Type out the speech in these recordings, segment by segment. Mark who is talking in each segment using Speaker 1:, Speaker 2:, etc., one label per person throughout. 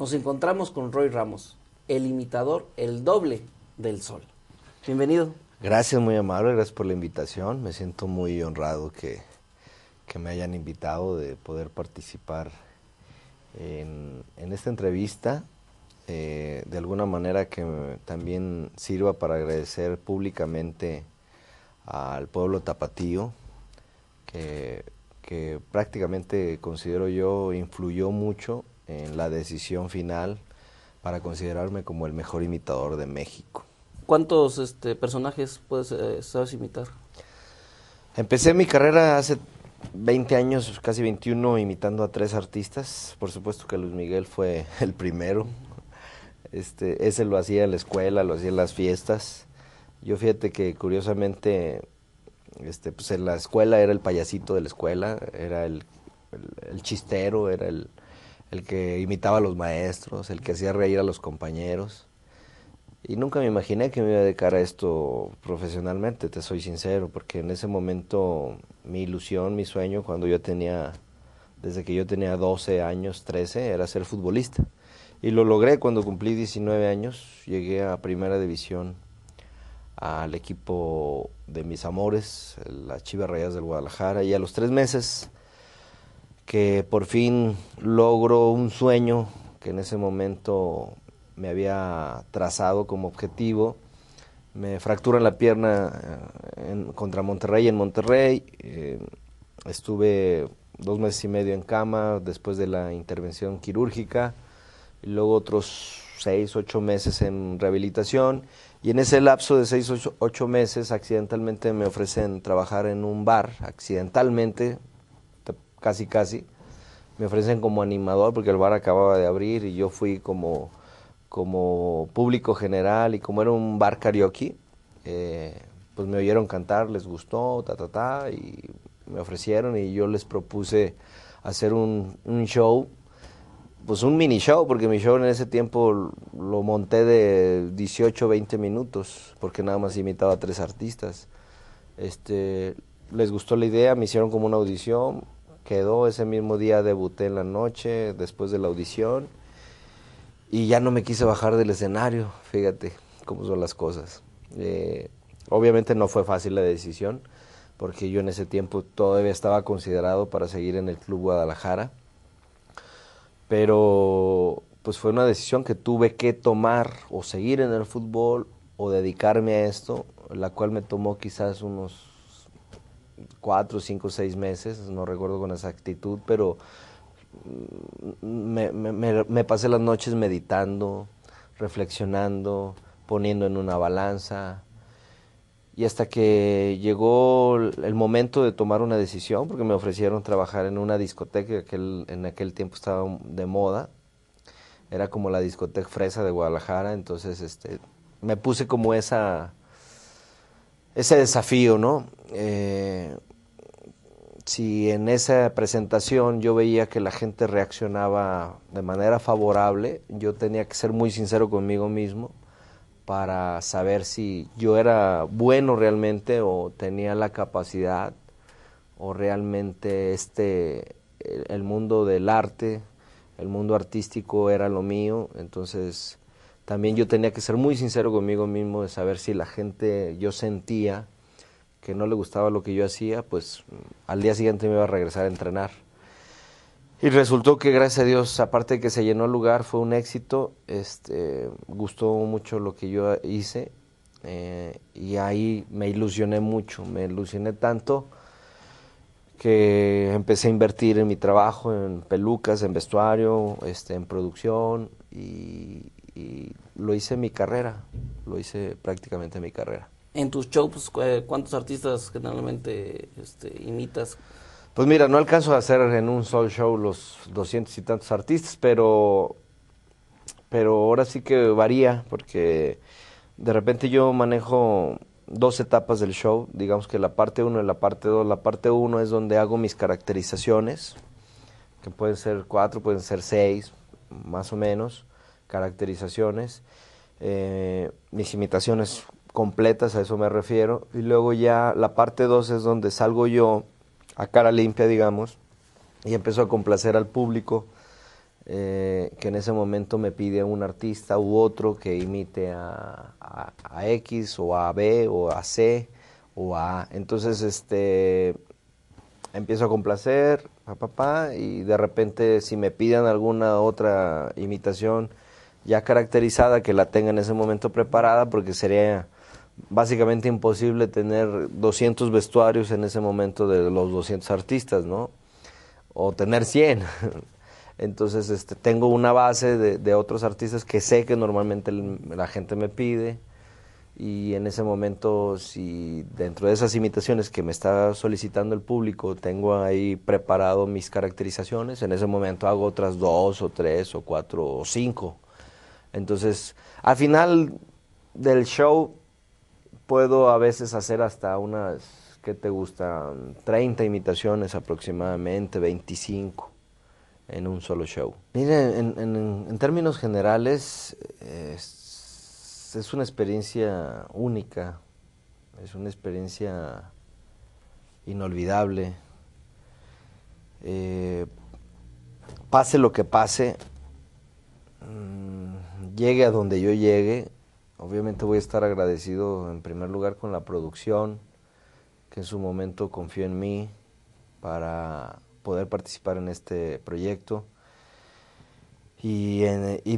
Speaker 1: nos encontramos con Roy Ramos, el imitador, el doble del sol. Bienvenido. Gracias, muy amable, gracias por la invitación. Me siento muy honrado que, me hayan invitado de poder participar en, esta entrevista. Eh, de alguna manera que también sirva para agradecer públicamente al pueblo tapatío, que prácticamente considero yo influyó mucho en la decisión final para considerarme como el mejor imitador de México. ¿Cuántos este, personajes puedes, eh, sabes imitar? Empecé mi carrera hace 20 años, casi 21, imitando a tres artistas. Por supuesto que Luis Miguel fue el primero. Este, ese lo hacía en la escuela, lo hacía en las fiestas. Yo fíjate que curiosamente, este, pues en la escuela era el payasito de la escuela, era el chistero, era el, el que imitaba a los maestros, el que hacía reír a los compañeros. Y nunca me imaginé que me iba a dedicar a esto profesionalmente, te soy sincero, porque en ese momento mi ilusión, mi sueño, cuando yo tenía, desde que yo tenía 12 años, 13, era ser futbolista. Y lo logré cuando cumplí 19 años, llegué a primera división al equipo de mis amores, las Chivas Reyes del Guadalajara, y a los tres meses que por fin logro un sueño que en ese momento me había trazado como objetivo. Me fracturan la pierna eh, contra Monterrey, en Monterrey. Eh, estuve dos meses y medio en cama después de la intervención quirúrgica. Y luego otros seis, ocho meses en rehabilitación. Y en ese lapso de seis, ocho meses, accidentalmente me ofrecen trabajar en un bar, accidentalmente, casi casi. Me ofrecen como animador porque el bar acababa de abrir y yo fui como, como público general y como era un bar karaoke, eh, pues me oyeron cantar, les gustó, ta, ta, ta, y me ofrecieron y yo les propuse hacer un, show pues un mini show, porque mi show en ese tiempo lo monté de 18, 20 minutos, porque nada más imitaba a tres artistas. Este, les gustó la idea, me hicieron como una audición, quedó. Ese mismo día debuté en la noche, después de la audición. Y ya no me quise bajar del escenario, fíjate cómo son las cosas. Eh, obviamente no fue fácil la decisión, porque yo en ese tiempo todavía estaba considerado para seguir en el Club Guadalajara. Pero pues fue una decisión que tuve que tomar o seguir en el fútbol o dedicarme a esto, la cual me tomó quizás unos cuatro, cinco, seis meses, no recuerdo con exactitud, pero mm, me, pasé las noches meditando, reflexionando, poniendo en una balanza. Y hasta que llegó el momento de tomar una decisión, porque me ofrecieron trabajar en una discoteca que en aquel tiempo estaba de moda, era como la discoteca fresa de Guadalajara, entonces este, me puse como esa, ese desafío, ¿no? Eh, si en esa presentación yo veía que la gente reaccionaba de manera favorable, yo tenía que ser muy sincero conmigo mismo para saber si yo era bueno realmente o tenía la capacidad o realmente este el mundo del arte, el mundo artístico era lo mío, entonces también yo tenía que ser muy sincero conmigo mismo de saber si la gente, yo sentía que no le gustaba lo que yo hacía, pues mm, al día siguiente me iba a regresar a entrenar. Y resultó que gracias a Dios, aparte de que se llenó el lugar, fue un éxito, este, gustó mucho lo que yo hice eh, y ahí me ilusioné mucho, me ilusioné tanto que empecé a invertir en mi trabajo, en pelucas, en vestuario, este, en producción y, y lo hice mi carrera, lo hice prácticamente mi carrera. En tus shows, pues, eh, ¿cuántos artistas generalmente este, imitas? Pues mira, no alcanzo a hacer en un solo show los doscientos y tantos artistas, pero, pero ahora sí que varía, porque de repente yo manejo dos etapas del show, digamos que la parte uno y la parte dos. La parte uno es donde hago mis caracterizaciones, que pueden ser cuatro, pueden ser seis, más o menos caracterizaciones, eh, mis imitaciones completas, a eso me refiero. Y luego ya la parte 2 es donde salgo yo a cara limpia, digamos, y empiezo a complacer al público eh, que en ese momento me pide a un artista u otro que imite a, X o a B o a C o a... Entonces, este empiezo a complacer a papá y de repente si me pidan alguna otra imitación ya caracterizada, que la tenga en ese momento preparada, porque sería básicamente imposible tener 200 vestuarios en ese momento de los 200 artistas, ¿no? O tener 100. Entonces, este, tengo una base de, de, otros artistas que sé que normalmente la gente me pide y en ese momento, si dentro de esas imitaciones que me está solicitando el público, tengo ahí preparado mis caracterizaciones, en ese momento hago otras dos o tres o cuatro o cinco entonces, al final del show puedo a veces hacer hasta unas, ¿qué te gusta? 30 imitaciones aproximadamente, 25 en un solo show. Miren, en, términos generales, es, una experiencia única, es una experiencia inolvidable. Eh, pase lo que pase, llegue a donde yo llegue, obviamente voy a estar agradecido en primer lugar con la producción, que en su momento confió en mí para poder participar en este proyecto. Y,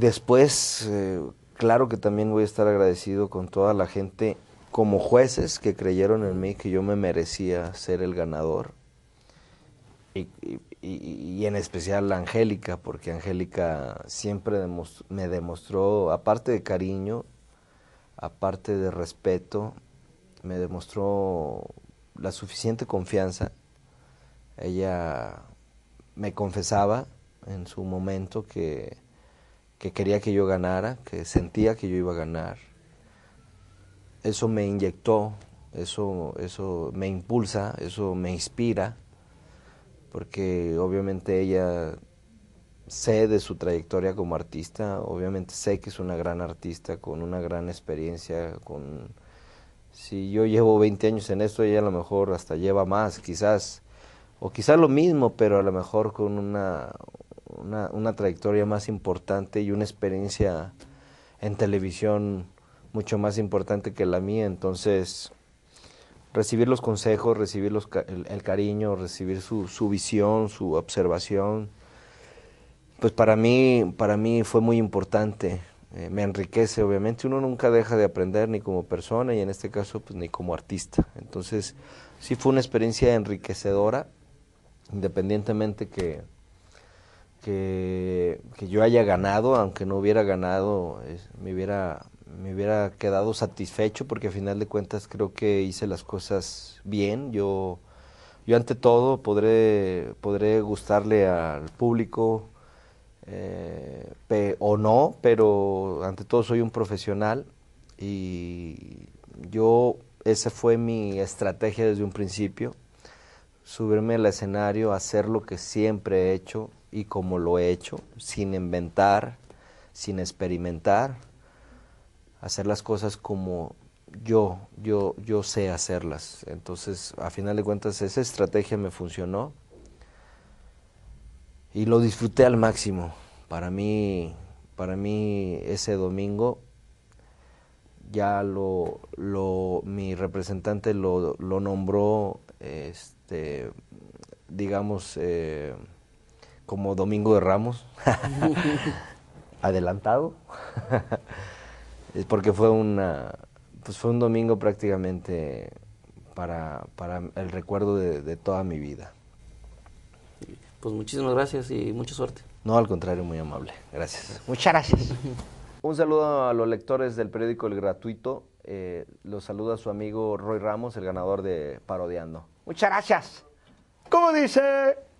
Speaker 1: después, eh, claro que también voy a estar agradecido con toda la gente como jueces que creyeron en mí que yo me merecía ser el ganador. y y, en especial a Angélica, porque Angélica siempre me demostró, aparte de cariño, aparte de respeto, me demostró la suficiente confianza. Ella me confesaba en su momento que, que quería que yo ganara, que sentía que yo iba a ganar. Eso me inyectó, eso, eso me impulsa, eso me inspira porque obviamente ella sé de su trayectoria como artista, obviamente sé que es una gran artista con una gran experiencia, con si yo llevo 20 años en esto, ella a lo mejor hasta lleva más, quizás o quizás lo mismo, pero a lo mejor con una, una, una trayectoria más importante y una experiencia en televisión mucho más importante que la mía, entonces recibir los consejos, recibir el, cariño, recibir su, visión, su observación, pues para mí, para mí fue muy importante. Eh, me enriquece, obviamente. Uno nunca deja de aprender ni como persona y en este caso, pues ni como artista. Entonces, sí fue una experiencia enriquecedora, independientemente que, que, yo haya ganado, aunque no hubiera ganado, me hubiera me hubiera quedado satisfecho porque al final de cuentas creo que hice las cosas bien. Yo, yo ante todo podré, podré gustarle al público eh, o no, pero ante todo soy un profesional y yo, esa fue mi estrategia desde un principio, subirme al escenario, hacer lo que siempre he hecho y como lo he hecho, sin inventar, sin experimentar hacer las cosas como yo, yo, yo sé hacerlas. Entonces, a final de cuentas, esa estrategia me funcionó y lo disfruté al máximo. Para mí, para mí ese domingo ya lo, lo mi representante lo, nombró, este, digamos, eh, como Domingo de Ramos, adelantado. es porque fue una pues, fue un domingo prácticamente para, el recuerdo de, toda mi vida. Pues muchísimas gracias y mucha suerte. No, al contrario, muy amable. Gracias. Muchas gracias. un saludo a los lectores del periódico El Gratuito. Eh, los saluda su amigo Roy Ramos, el ganador de Parodiando. Muchas gracias. ¿Cómo dice?